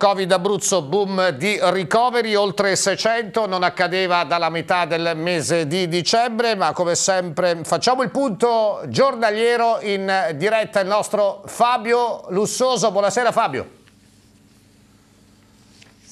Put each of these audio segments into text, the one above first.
Covid Abruzzo, boom di ricoveri, oltre 600, non accadeva dalla metà del mese di dicembre, ma come sempre facciamo il punto giornaliero in diretta il nostro Fabio Lussoso. Buonasera Fabio.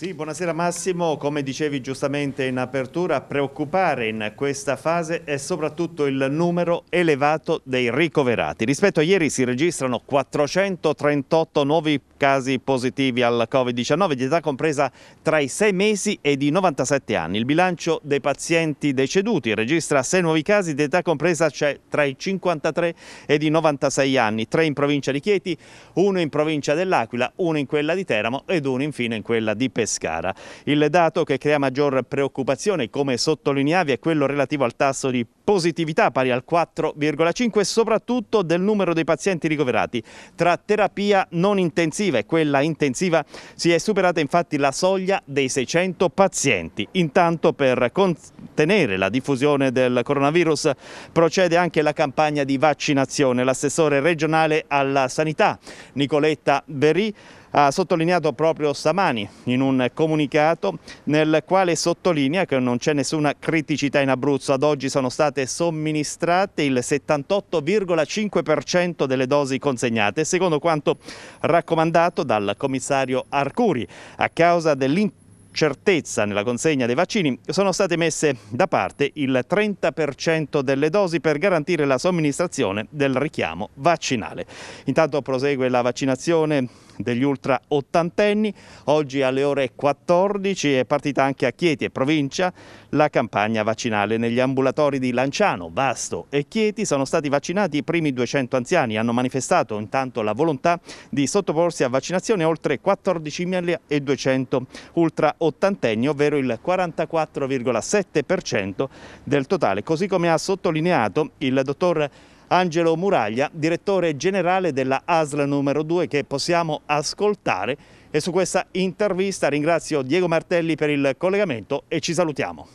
Sì, buonasera Massimo, come dicevi giustamente in apertura, a preoccupare in questa fase è soprattutto il numero elevato dei ricoverati. Rispetto a ieri si registrano 438 nuovi casi positivi al Covid-19 di età compresa tra i 6 mesi e i 97 anni. Il bilancio dei pazienti deceduti registra 6 nuovi casi di età compresa tra i 53 e i 96 anni, 3 in provincia di Chieti, uno in provincia dell'Aquila, uno in quella di Teramo ed uno infine in quella di Pescara. Pescara. Il dato che crea maggior preoccupazione, come sottolineavi, è quello relativo al tasso di positività pari al 4,5 e soprattutto del numero dei pazienti ricoverati. Tra terapia non intensiva e quella intensiva si è superata infatti la soglia dei 600 pazienti. Intanto per contenere la diffusione del coronavirus procede anche la campagna di vaccinazione. L'assessore regionale alla sanità Nicoletta Berri ha sottolineato proprio stamani in un comunicato nel quale sottolinea che non c'è nessuna criticità in Abruzzo. Ad oggi sono state state somministrate il 78,5% delle dosi consegnate, secondo quanto raccomandato dal commissario Arcuri. A causa dell'incertezza nella consegna dei vaccini, sono state messe da parte il 30% delle dosi per garantire la somministrazione del richiamo vaccinale. Intanto prosegue la vaccinazione degli ultra ottantenni. Oggi alle ore 14 è partita anche a Chieti e provincia la campagna vaccinale. Negli ambulatori di Lanciano, Vasto e Chieti sono stati vaccinati i primi 200 anziani. Hanno manifestato intanto la volontà di sottoporsi a vaccinazione oltre 14.200 ultra ottantenni, ovvero il 44,7% del totale, così come ha sottolineato il dottor Angelo Muraglia, direttore generale della ASL numero 2 che possiamo ascoltare e su questa intervista ringrazio Diego Martelli per il collegamento e ci salutiamo.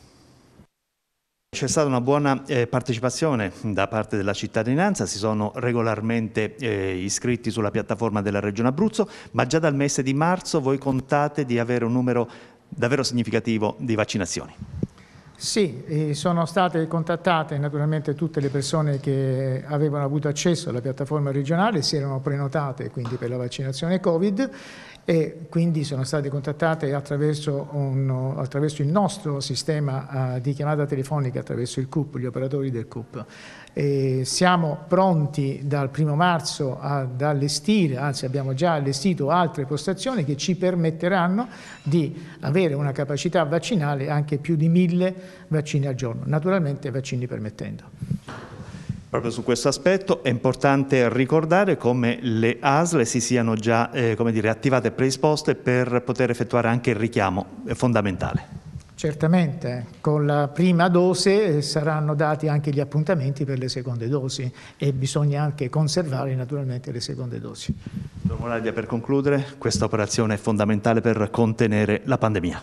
C'è stata una buona eh, partecipazione da parte della cittadinanza, si sono regolarmente eh, iscritti sulla piattaforma della Regione Abruzzo, ma già dal mese di marzo voi contate di avere un numero davvero significativo di vaccinazioni. Sì, sono state contattate naturalmente tutte le persone che avevano avuto accesso alla piattaforma regionale, si erano prenotate quindi per la vaccinazione Covid e quindi sono state contattate attraverso, un, attraverso il nostro sistema uh, di chiamata telefonica, attraverso il CUP, gli operatori del CUP. E siamo pronti dal primo marzo ad allestire, anzi abbiamo già allestito altre postazioni che ci permetteranno di avere una capacità vaccinale anche più di mille vaccini al giorno, naturalmente vaccini permettendo. Proprio su questo aspetto è importante ricordare come le ASL si siano già eh, dire, attivate e predisposte per poter effettuare anche il richiamo eh, fondamentale. Certamente, con la prima dose eh, saranno dati anche gli appuntamenti per le seconde dosi e bisogna anche conservare naturalmente le seconde dosi. Don Moraglia, per concludere, questa operazione è fondamentale per contenere la pandemia.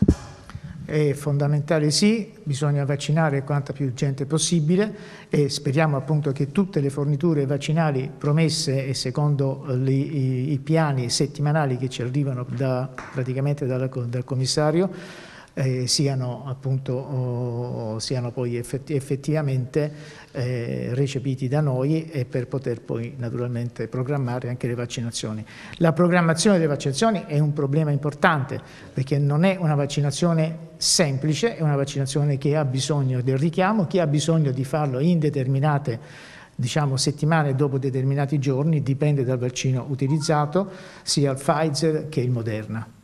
È fondamentale sì, bisogna vaccinare quanta più gente possibile e speriamo appunto che tutte le forniture vaccinali promesse e secondo li, i, i, piani settimanali che ci arrivano da, praticamente dalla, dal commissario eh, siano, appunto, oh, siano poi effetti, effettivamente eh, recepiti da noi e per poter poi naturalmente programmare anche le vaccinazioni. La programmazione delle vaccinazioni è un problema importante perché non è una vaccinazione semplice, è una vaccinazione che ha bisogno del richiamo, che ha bisogno di farlo in determinate diciamo settimane dopo determinati giorni, dipende dal vaccino utilizzato, sia il Pfizer che il Moderna.